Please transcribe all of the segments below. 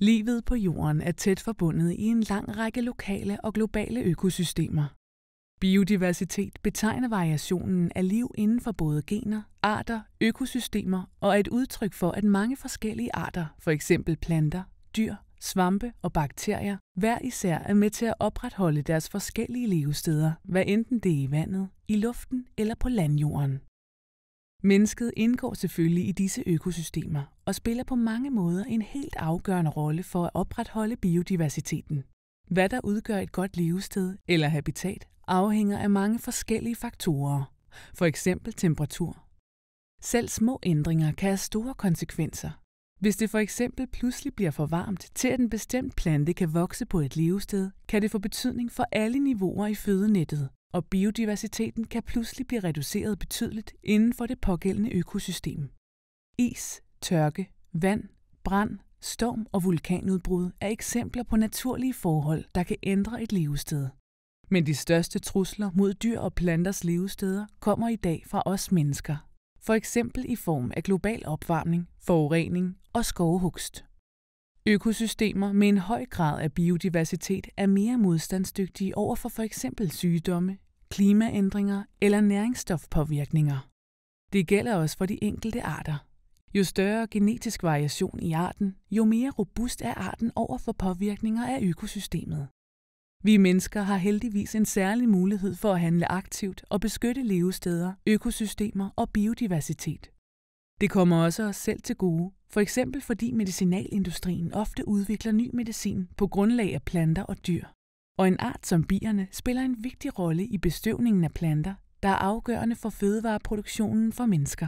Livet på jorden er tæt forbundet i en lang række lokale og globale økosystemer. Biodiversitet betegner variationen af liv inden for både gener, arter, økosystemer og er et udtryk for, at mange forskellige arter, f.eks. For planter, dyr, svampe og bakterier, hver især er med til at opretholde deres forskellige levesteder, hvad enten det er i vandet, i luften eller på landjorden. Mennesket indgår selvfølgelig i disse økosystemer og spiller på mange måder en helt afgørende rolle for at opretholde biodiversiteten. Hvad der udgør et godt levested eller habitat afhænger af mange forskellige faktorer, for eksempel temperatur. Selv små ændringer kan have store konsekvenser. Hvis det for eksempel pludselig bliver for varmt til, at en bestemt plante kan vokse på et levested, kan det få betydning for alle niveauer i fødenettet, og biodiversiteten kan pludselig blive reduceret betydeligt inden for det pågældende økosystem. Is, tørke, vand, brand, storm og vulkanudbrud er eksempler på naturlige forhold, der kan ændre et levested. Men de største trusler mod dyr og planters levesteder kommer i dag fra os mennesker. For eksempel i form af global opvarmning, forurening og skovhugst. Økosystemer med en høj grad af biodiversitet er mere modstandsdygtige over for f.eks. sygdomme, klimaændringer eller næringsstofpåvirkninger. Det gælder også for de enkelte arter. Jo større genetisk variation i arten, jo mere robust er arten over for påvirkninger af økosystemet. Vi mennesker har heldigvis en særlig mulighed for at handle aktivt og beskytte levesteder, økosystemer og biodiversitet. Det kommer også os selv til gode, for eksempel fordi medicinalindustrien ofte udvikler ny medicin på grundlag af planter og dyr. Og en art som bierne spiller en vigtig rolle i bestøvningen af planter, der er afgørende for fødevareproduktionen for mennesker.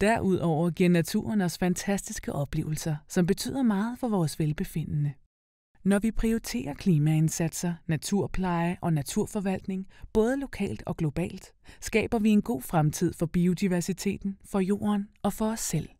Derudover giver naturen os fantastiske oplevelser, som betyder meget for vores velbefindende. Når vi prioriterer klimaindsatser, naturpleje og naturforvaltning, både lokalt og globalt, skaber vi en god fremtid for biodiversiteten, for jorden og for os selv.